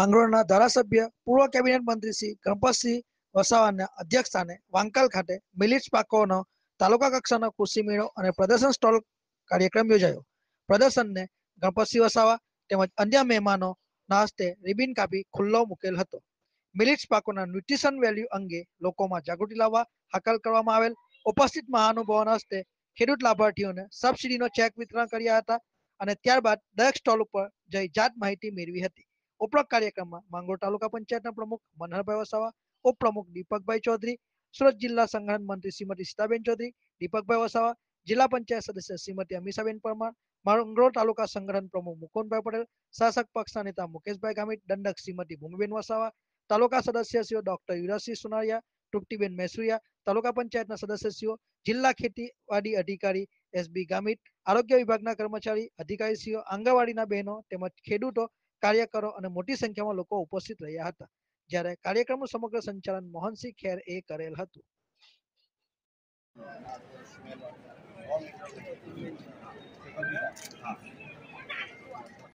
માંગરોળના ધારાસભ્ય પૂર્વ કેબિનેટ મંત્રી શ્રી ગણપતસિંહ વસાવાના અધ્યક્ષ સ્થાને વાંકાલ ખાતે મિલિટ્સ પાકોનો તાલુકા કક્ષાનો કૃષિ મેળો અને પ્રદર્શન સ્ટોલ કાર્યક્રમ યોજાયો પ્રદર્શનને ગણપતસિંહ વસાવા તેમજ અન્ય મહેમાનો ના હસ્તે રિબિન કાપી ખુલ્લો મૂકેલ હતો મિલિટ્સ પાકોના ન્યુટ્રિશન વેલ્યુ અંગે લોકોમાં જાગૃતિ લાવવા હાકલ કરવામાં આવેલ ઉપસ્થિત મહાનુભાવોના હસ્તે ખેડૂત લાભાર્થીઓને સબસિડીનો ચેક વિતરણ કર્યા હતા અને ત્યારબાદ દરેક સ્ટોલ ઉપર જઈ જાત માહિતી મેળવી હતી ઉપરોક્ત કાર્યક્રમમાં માંગરોળ તાલુકા પંચાયતના પ્રમુખ મનહરભાઈ વસાવા ઉપપ્રમુખ દીપકભાઈ ચૌધરી સુરત જિલ્લા સંગઠન મંત્રી શ્રીમતી સીતાબેન ચૌધરી દીપકભાઈ વસાવા જિલ્લા પંચાયત સદસ્ય શ્રીમતી અમીષાબેન પરમાર માંગરોળ તાલુકા સંગઠન પ્રમુખ મુકુંદભાઈ પટેલ શાસક પક્ષના નેતા મુકેશભાઈ ગામિત દંડક શ્રીમતી ભૂમિબેન વસાવા તાલુકા સદસ્યશ્રીઓ ડોક્ટર યુવરાજસિંહ સોનારિયા તૃપ્તિબેન મેસુરિયા તાલુકા પંચાયતના સદસ્ય સદસ્યશ્રીઓ જિલ્લા ખેતીવાડી અધિકારી એસબી ગામિત આરોગ્ય વિભાગના કર્મચારી અધિકારીશ્રીઓ આંગણવાડીના બહેનો તેમજ ખેડૂતો કાર્યકરો અને મોટી સંખ્યામાં લોકો ઉપસ્થિત રહ્યા હતા જ્યારે કાર્યક્રમનું સમગ્ર સંચાલન મોહનસિંહ ખેર એ કરેલ હતું